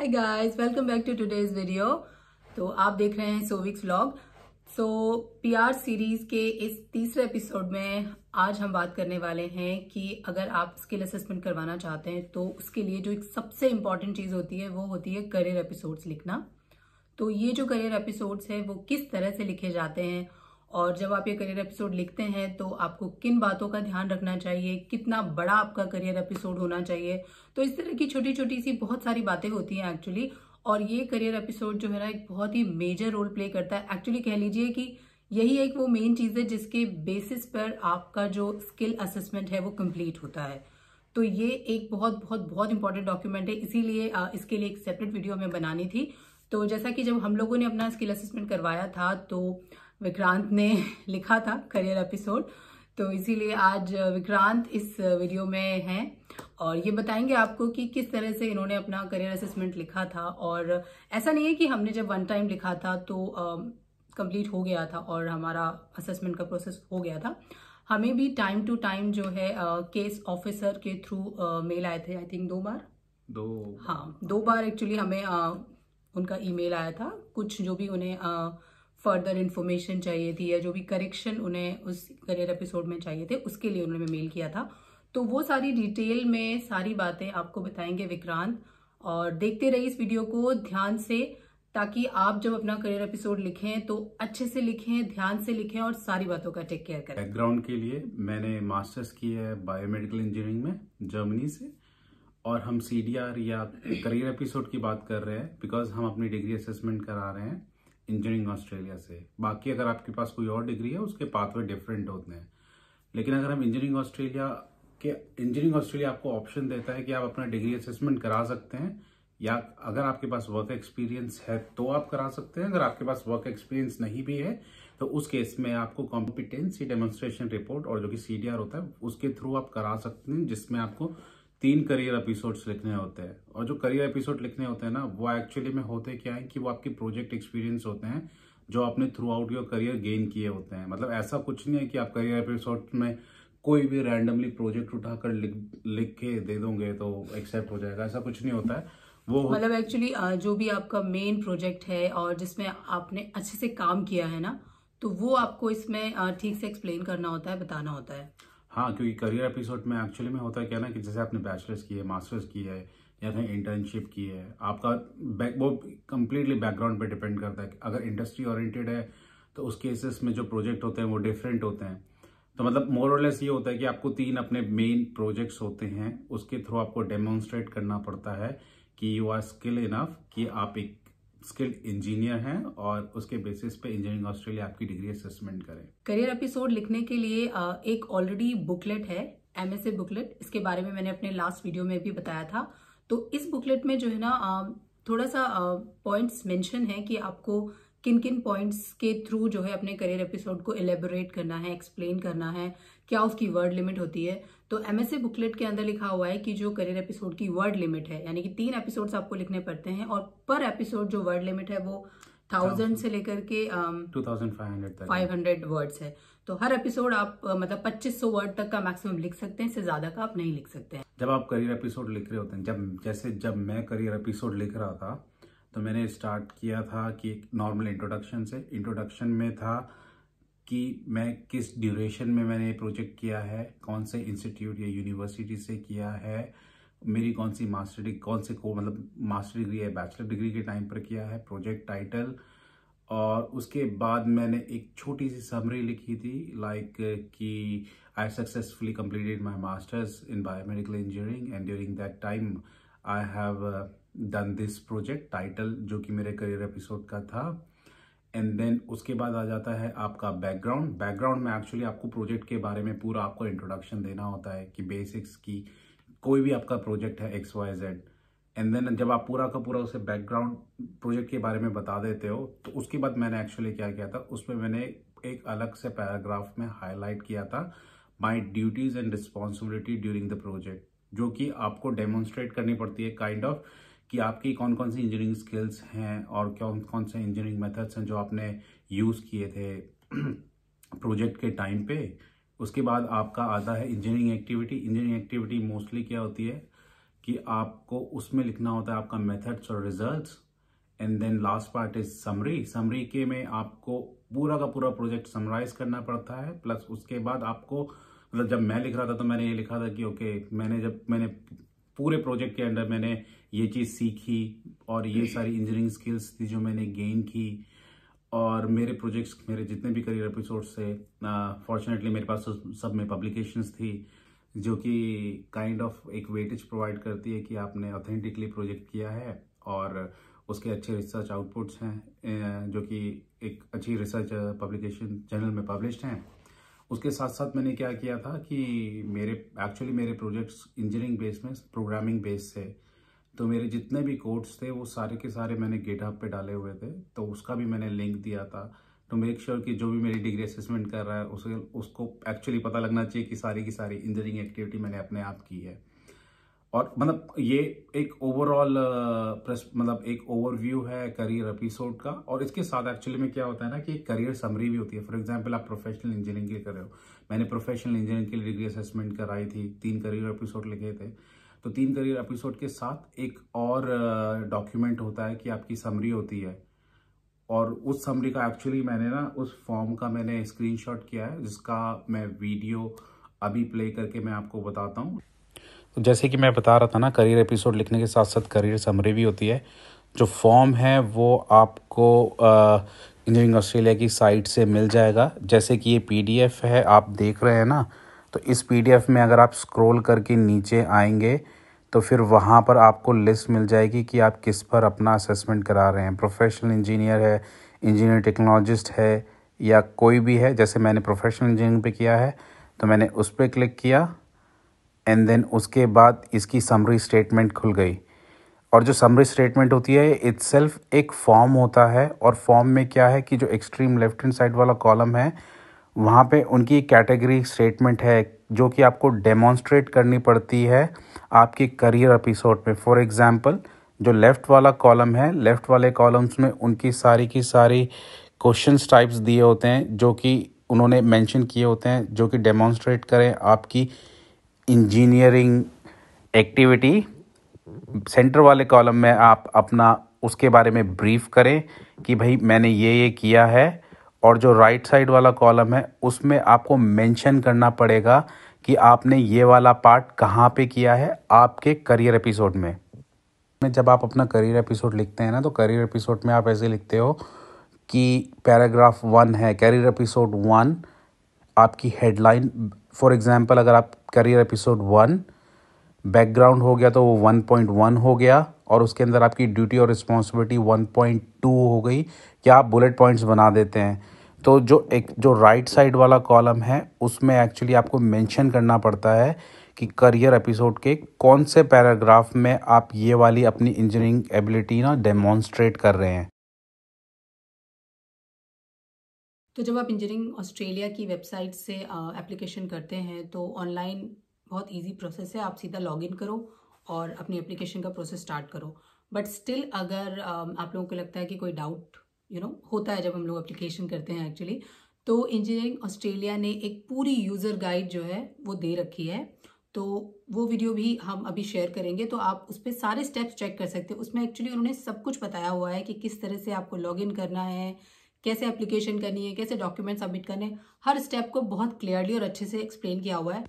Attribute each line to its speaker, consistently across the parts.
Speaker 1: hi guys welcome back to today's video तो आप देख रहे हैं Sovik's vlog so PR series के इस तीसरे एपिसोड में आज हम बात करने वाले हैं कि अगर आप स्किल असेसमेंट करवाना चाहते हैं तो उसके लिए जो एक सबसे इम्पॉर्टेंट चीज़ होती है वो होती है करियर एपिसोड्स लिखना तो ये जो करियर एपिसोड्स हैं वो किस तरह से लिखे जाते हैं और जब आप ये करियर एपिसोड लिखते हैं तो आपको किन बातों का ध्यान रखना चाहिए कितना बड़ा आपका करियर एपिसोड होना चाहिए तो इस तरह की छोटी छोटी सी बहुत सारी बातें होती हैं एक्चुअली और ये करियर एपिसोड जो है ना एक बहुत ही मेजर रोल प्ले करता है एक्चुअली कह लीजिए कि यही एक वो मेन चीज़ है जिसके बेसिस पर आपका जो स्किल असेसमेंट है वो कंप्लीट होता है तो ये एक बहुत बहुत बहुत इंपॉर्टेंट डॉक्यूमेंट है इसीलिए इसके लिए एक सेपरेट वीडियो हमें बनानी थी तो जैसा कि जब हम लोगों ने अपना स्किल असेसमेंट करवाया था तो विक्रांत ने लिखा था करियर एपिसोड तो इसीलिए आज विक्रांत इस वीडियो में हैं और ये बताएंगे आपको कि किस तरह से इन्होंने अपना करियर असेसमेंट लिखा था और ऐसा नहीं है कि हमने जब वन टाइम लिखा था तो कंप्लीट हो गया था और हमारा असेसमेंट का प्रोसेस हो गया था हमें भी टाइम टू टाइम जो है केस ऑफिसर के थ्रू मेल आए थे आई थिंक दो बार
Speaker 2: दो हाँ
Speaker 1: दो बार एक्चुअली हमें आ, उनका ईमेल आया था कुछ जो भी उन्हें फर्दर इन्फॉर्मेशन चाहिए थी या जो भी करेक्शन उन्हें उस करियर एपिसोड में चाहिए थे उसके लिए उन्होंने मेल किया था तो वो सारी डिटेल में सारी बातें आपको बताएंगे विक्रांत और देखते रहिए इस वीडियो को ध्यान से ताकि आप जब अपना करियर एपिसोड लिखें तो अच्छे से लिखें ध्यान से लिखें और सारी बातों का टेक केयर करें
Speaker 2: बैकग्राउंड के लिए मैंने मास्टर्स किया है बायोमेडिकल इंजीनियरिंग में जर्मनी से और हम सी या करियर एपिसोड की बात कर रहे हैं बिकॉज हम अपनी डिग्री असेसमेंट करा रहे हैं इंजीनियरिंग ऑस्ट्रेलिया से बाकी अगर आपके पास कोई और डिग्री है उसके पाथवे डिफरेंट होते हैं लेकिन अगर हम इंजीनियरिंग ऑस्ट्रेलिया के इंजीनियरिंग ऑस्ट्रेलिया आपको ऑप्शन देता है कि आप अपना डिग्री असेसमेंट करा सकते हैं या अगर आपके पास वर्क एक्सपीरियंस है तो आप करा सकते हैं अगर आपके पास वर्क एक्सपीरियंस नहीं भी है तो उस केस में आपको कॉम्पिटेंसी डेमोन्स्ट्रेशन रिपोर्ट और जो कि सी होता है उसके थ्रू आप करा सकते हैं जिसमें आपको तीन करियर एपिसोड्स लिखने होते हैं और जो करियर एपिसोड लिखने होते हैं ना वो एक्चुअली में होते क्या है कि वो आपके प्रोजेक्ट एक्सपीरियंस होते हैं जो आपने throughout your career gain किए होते हैं मतलब ऐसा कुछ नहीं है कि आप करियर एपिसोड में कोई भी रैंडमली प्रोजेक्ट उठाकर लिख लिख के दे दोगे तो एक्सेप्ट हो जाएगा ऐसा कुछ नहीं होता है वो मतलब
Speaker 1: एक्चुअली जो भी आपका मेन प्रोजेक्ट है और जिसमें आपने अच्छे से काम किया है ना तो वो आपको इसमें ठीक से एक्सप्लेन करना होता है बताना होता है
Speaker 2: हाँ क्योंकि करियर एपिसोड में एक्चुअली में होता है क्या ना कि जैसे आपने बैचलर्स की है मास्टर्स की है या फिर इंटर्नशिप की है आपका बैक वो कम्प्लीटली बैकग्राउंड पे डिपेंड करता है अगर इंडस्ट्री ओरिएंटेड है तो उस केसेस में जो प्रोजेक्ट होते हैं वो डिफरेंट होते हैं तो मतलब मोर और लेस ये होता है कि आपको तीन अपने मेन प्रोजेक्ट्स होते हैं उसके थ्रू आपको डेमोन्स्ट्रेट करना पड़ता है कि यू आर स्किल इनफ कि आप एक स्किल्ड इंजीनियर हैं और उसके बेसिस पे इंजीनियरिंग ऑस्ट्रेलिया आपकी डिग्री असेसमेंट करें
Speaker 1: करियर एपिसोड लिखने के लिए एक ऑलरेडी बुकलेट है एमएसए बुकलेट इसके बारे में मैंने अपने लास्ट वीडियो में भी बताया था तो इस बुकलेट में जो है ना थोड़ा सा पॉइंट्स मेंशन है कि आपको किन किन पॉइंट्स के थ्रू जो है अपने करियर एपिसोड को एलेबोरेट करना है एक्सप्लेन करना है क्या उसकी वर्ड लिमिट होती है तो एमएसए बुकलेट के अंदर लिखा हुआ है कि जो करियर एपिसोड की वर्ड लिमिट है यानी कि तीन एपिसोड्स आपको लिखने पड़ते हैं और पर एपिसोड जो वर्ड लिमिट है वो थाउजेंड से लेकर के five
Speaker 2: hundred five
Speaker 1: hundred words है तो हर एपिसोड आप मतलब पच्चीस सौ वर्ड तक का मैक्सिमम लिख सकते हैं इससे ज्यादा का आप नहीं लिख सकते हैं
Speaker 2: जब आप करियर एपिसोड लिख रहे होते हैं जब जैसे जब मैं करियर एपिसोड लिख रहा था तो मैंने स्टार्ट किया था कि नॉर्मल इंट्रोडक्शन से इंट्रोडक्शन में था कि मैं किस ड्यूरेशन में मैंने ये प्रोजेक्ट किया है कौन से इंस्टीट्यूट या यूनिवर्सिटी से किया है मेरी कौन सी मास्टर डिग्री कौन से को मतलब मास्टर डिग्री या बैचलर डिग्री के टाइम पर किया है प्रोजेक्ट टाइटल और उसके बाद मैंने एक छोटी सी समरी लिखी थी लाइक कि I successfully completed my masters in biomedical engineering and during that time I have done this project title जो कि मेरे करियर एपिसोड का था एंड देन उसके बाद आ जाता है आपका बैकग्राउंड बैकग्राउंड में एक्चुअली आपको प्रोजेक्ट के बारे में पूरा आपको इंट्रोडक्शन देना होता है कि बेसिक्स की कोई भी आपका प्रोजेक्ट है X Y Z and then जब आप पूरा का पूरा उसे बैकग्राउंड प्रोजेक्ट के बारे में बता देते हो तो उसके बाद मैंने एक्चुअली क्या किया था उसमें मैंने एक अलग से पैराग्राफ में हाईलाइट किया था my duties and responsibility during the project जो कि आपको डेमोन्स्ट्रेट करनी पड़ती है काइंड kind ऑफ of, कि आपकी कौन कौन सी इंजीनियरिंग स्किल्स हैं और कौन कौन से इंजीनियरिंग मेथड्स हैं जो आपने यूज़ किए थे प्रोजेक्ट के टाइम पे उसके बाद आपका आता है engineering activity engineering activity mostly क्या होती है कि आपको उसमें लिखना होता है आपका मेथड्स और results and then last part is summary summary के में आपको पूरा का पूरा प्रोजेक्ट समराइज करना पड़ता है प्लस उसके बाद आपको मतलब जब मैं लिख रहा था तो मैंने ये लिखा था कि ओके okay, मैंने जब मैंने पूरे प्रोजेक्ट के अंडर मैंने ये चीज़ सीखी और ये सारी इंजीनियरिंग स्किल्स थी जो मैंने गेन की और मेरे प्रोजेक्ट्स मेरे जितने भी करियर एपिसोड्स थे फॉर्चुनेटली मेरे पास सब में पब्लिकेशंस थी जो कि काइंड ऑफ एक वेटेज प्रोवाइड करती है कि आपने ऑथेंटिकली प्रोजेक्ट किया है और उसके अच्छे रिसर्च आउटपुट्स हैं जो कि एक अच्छी रिसर्च पब्लिकेशन जर्नल में पब्लिश हैं उसके साथ साथ मैंने क्या किया था कि मेरे एक्चुअली मेरे प्रोजेक्ट्स इंजीनियरिंग बेस में प्रोग्रामिंग बेस से तो मेरे जितने भी कोड्स थे वो सारे के सारे मैंने गेटहब पे डाले हुए थे तो उसका भी मैंने लिंक दिया था टू मेक श्योर कि जो भी मेरी डिग्री असेसमेंट कर रहा है उसे उसको एक्चुअली पता लगना चाहिए कि सारी की सारी इंजीनियरिंग एक्टिविटी मैंने अपने आप की है और मतलब ये एक ओवरऑल uh, मतलब एक ओवरव्यू है करियर एपिसोड का और इसके साथ एक्चुअली में क्या होता है ना कि करियर समरी भी होती है फॉर एग्जांपल आप प्रोफेशनल इंजीनियरिंग के लिए कर रहे हो मैंने प्रोफेशनल इंजीनियरिंग के लिए डिग्री असेसमेंट कराई थी तीन करियर एपिसोड लिखे थे तो तीन करियर एपिसोड के साथ एक और डॉक्यूमेंट uh, होता है कि आपकी समरी होती है और उस समरी का एक्चुअली मैंने ना उस फॉर्म का मैंने स्क्रीनशॉट किया है जिसका मैं वीडियो अभी प्ले करके मैं आपको बताता हूँ जैसे कि मैं बता रहा था ना करियर एपिसोड लिखने के साथ साथ करियर समरी भी होती है जो फॉर्म है वो आपको इंजीनियरिंग ऑस्ट्रेलिया की साइट से मिल जाएगा जैसे कि ये पीडीएफ है आप देख रहे हैं ना तो इस पीडीएफ में अगर आप स्क्रॉल करके नीचे आएंगे तो फिर वहाँ पर आपको लिस्ट मिल जाएगी कि आप किस पर अपना असेसमेंट करा रहे हैं प्रोफेशनल इंजीनियर है इंजीनियर टेक्नोलॉजिस्ट है या कोई भी है जैसे मैंने प्रोफेशनल इंजीनियरिंग पे किया है तो मैंने उस पर क्लिक किया एंड देन उसके बाद इसकी समरी स्टेटमेंट खुल गई और जो समरी स्टेटमेंट होती है इट्स एक फॉर्म होता है और फॉर्म में क्या है कि जो एक्सट्रीम लेफ्ट हैंड साइड वाला कॉलम है वहाँ पे उनकी कैटेगरी स्टेटमेंट है जो कि आपको डेमॉन्स्ट्रेट करनी पड़ती है आपके करियर एपिसोड में फॉर एग्ज़ाम्पल जो लेफ़्ट वाला कॉलम है लेफ़्ट वाले कॉलम्स में उनकी सारी की सारी क्वेश्चन टाइप्स दिए होते हैं जो कि उन्होंने मेंशन किए होते हैं जो कि डेमॉन्स्ट्रेट करें आपकी इंजीनियरिंग एक्टिविटी सेंटर वाले कॉलम में आप अपना उसके बारे में ब्रीफ करें कि भाई मैंने ये ये किया है और जो राइट साइड वाला कॉलम है उसमें आपको मेंशन करना पड़ेगा कि आपने ये वाला पार्ट कहाँ पे किया है आपके करियर एपिसोड में जब आप अपना करियर एपिसोड लिखते हैं ना तो करियर एपिसोड में आप ऐसे लिखते हो कि पैराग्राफ वन है करियर एपिसोड वन आपकी हेडलाइन फॉर एग्जांपल अगर आप करियर एपिसोड वन बैकग्राउंड हो गया तो वो वन पॉइंट वन हो गया और उसके अंदर आपकी ड्यूटी और रिस्पॉन्सिबिलिटी वन पॉइंट टू हो गई क्या आप बुलेट पॉइंट्स बना देते हैं तो जो एक जो राइट साइड वाला कॉलम है उसमें एक्चुअली आपको मेंशन करना पड़ता है कि करियर एपिसोड के कौन से पैराग्राफ में आप ये वाली अपनी इंजीनियरिंग एबिलिटी ना डेमोन्स्ट्रेट कर रहे हैं
Speaker 1: तो जब आप इंजीनियरिंग ऑस्ट्रेलिया की वेबसाइट से एप्लीकेशन करते हैं तो ऑनलाइन बहुत इजी प्रोसेस है आप सीधा लॉगिन करो और अपनी एप्लीकेशन का प्रोसेस स्टार्ट करो बट स्टिल अगर आप लोगों को लगता है कि कोई डाउट यू नो होता है जब हम लोग एप्लीकेशन करते हैं एक्चुअली तो इंजीनियरिंग ऑस्ट्रेलिया ने एक पूरी यूज़र गाइड जो है वो दे रखी है तो वो वीडियो भी हम अभी शेयर करेंगे तो आप उस पर सारे स्टेप्स चेक कर सकते हैं उसमें एक्चुअली उन्होंने सब कुछ बताया हुआ है कि किस तरह से आपको इन करना है कैसे एप्लीकेशन करनी है कैसे डॉक्यूमेंट सबमिट करने हर स्टेप को बहुत क्लियरली और अच्छे से एक्सप्लेन किया हुआ है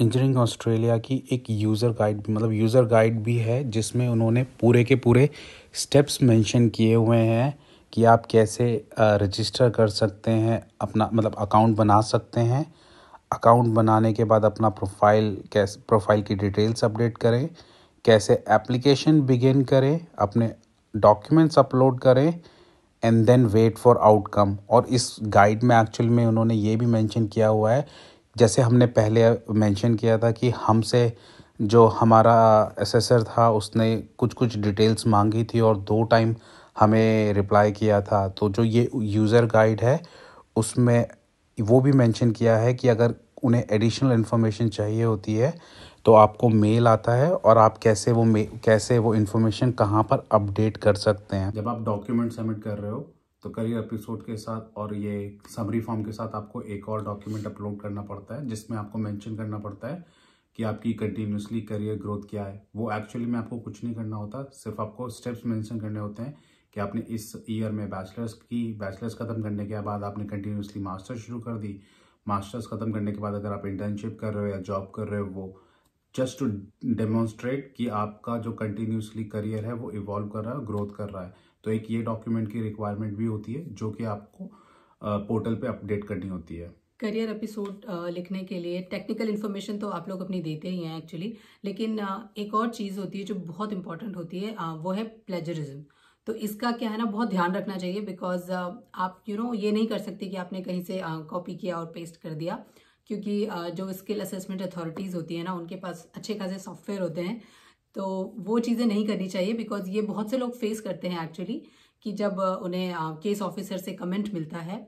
Speaker 2: इंजीनियरिंग ऑस्ट्रेलिया की एक यूज़र गाइड मतलब यूज़र गाइड भी है जिसमें उन्होंने पूरे के पूरे स्टेप्स मेंशन किए हुए हैं कि आप कैसे रजिस्टर कर सकते हैं अपना मतलब अकाउंट बना सकते हैं अकाउंट बनाने के बाद अपना प्रोफाइल कैसे प्रोफाइल की डिटेल्स अपडेट करें कैसे एप्लीकेशन बिगिन करें अपने डॉक्यूमेंट्स अपलोड करें and then wait for outcome और इस गाइड में एक्चुअल में उन्होंने ये भी मेंशन किया हुआ है जैसे हमने पहले मेंशन किया था कि हमसे जो हमारा एसेसर था उसने कुछ कुछ डिटेल्स मांगी थी और दो टाइम हमें रिप्लाई किया था तो जो ये यूज़र गाइड है उसमें वो भी मेंशन किया है कि अगर उन्हें एडिशनल इन्फॉर्मेशन चाहिए होती है तो आपको मेल आता है और आप कैसे वो मे कैसे वो इन्फॉर्मेशन कहाँ पर अपडेट कर सकते हैं जब आप डॉक्यूमेंट सबमिट कर रहे हो तो करियर एपिसोड के साथ और ये समरी फॉर्म के साथ आपको एक और डॉक्यूमेंट अपलोड करना पड़ता है जिसमें आपको मेंशन करना पड़ता है कि आपकी कंटिन्यूसली करियर ग्रोथ क्या है वो एक्चुअली में आपको कुछ नहीं करना होता सिर्फ आपको स्टेप्स मेंशन करने होते हैं कि आपने इस ईयर में बैचलर्स की बैचलर्स ख़त्म करने के बाद आपने कंटिन्यूसली मास्टर्स शुरू कर दी मास्टर्स ख़त्म करने के बाद अगर आप इंटर्नशिप कर रहे हो या जॉब कर रहे हो वो जस्ट टू डेमोन्स्ट्रेट कि आपका जो कंटिन्यूसली करियर है वो इवॉल्व कर रहा है ग्रोथ कर रहा है तो एक ये डॉक्यूमेंट की रिक्वायरमेंट भी होती है जो कि आपको पोर्टल पे अपडेट करनी होती है
Speaker 1: करियर एपिसोड लिखने के लिए टेक्निकल इन्फॉर्मेशन तो आप लोग अपनी देते ही हैं एक्चुअली लेकिन एक और चीज़ होती है जो बहुत इंपॉर्टेंट होती है वो है प्लेजरिज्म तो इसका क्या है ना बहुत ध्यान रखना चाहिए बिकॉज आप यू you नो know, ये नहीं कर सकते कि आपने कहीं से कॉपी किया और पेस्ट कर दिया क्योंकि जो स्किल असेसमेंट अथॉरिटीज़ होती है ना उनके पास अच्छे खासे सॉफ्टवेयर होते हैं तो वो चीज़ें नहीं करनी चाहिए बिकॉज ये बहुत से लोग फेस करते हैं एक्चुअली कि जब उन्हें केस ऑफिसर से कमेंट मिलता है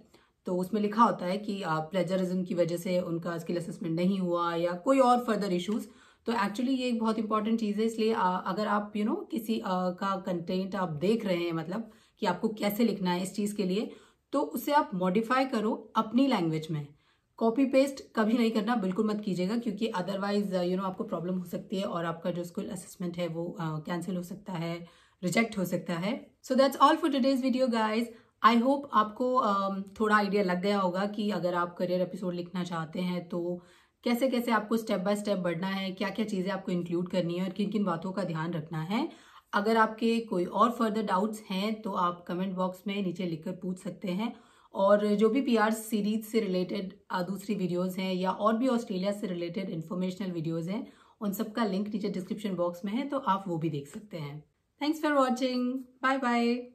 Speaker 1: तो उसमें लिखा होता है कि प्लेजरिज्म की वजह से उनका स्किल असेसमेंट नहीं हुआ या कोई और फर्दर इशूज़ तो एक्चुअली ये एक बहुत इंपॉर्टेंट चीज़ है इसलिए अगर आप यू you नो know, किसी आ, का कंटेंट आप देख रहे हैं मतलब कि आपको कैसे लिखना है इस चीज़ के लिए तो उसे आप मॉडिफाई करो अपनी लैंग्वेज में कॉपी पेस्ट कभी नहीं करना बिल्कुल मत कीजिएगा क्योंकि अदरवाइज यू नो आपको प्रॉब्लम हो सकती है और आपका जो स्कूल असेसमेंट है वो कैंसिल uh, हो सकता है रिजेक्ट हो सकता है so that's all for today's video guys I hope आपको uh, थोड़ा आइडिया लग गया होगा कि अगर आप करियर एपिसोड लिखना चाहते हैं तो कैसे कैसे आपको स्टेप बाय स्टेप बढ़ना है क्या क्या चीज़ें आपको इंक्लूड करनी है और किन किन बातों का ध्यान रखना है अगर आपके कोई और फर्दर डाउट्स हैं तो आप कमेंट बॉक्स में नीचे लिखकर पूछ सकते हैं और जो भी पी सीरीज से रिलेटेड दूसरी वीडियोज़ हैं या और भी ऑस्ट्रेलिया से रिलेटेड इन्फॉर्मेशनल वीडियोज़ हैं उन सबका लिंक नीचे डिस्क्रिप्शन बॉक्स में है तो आप वो भी देख सकते हैं thanks for watching bye bye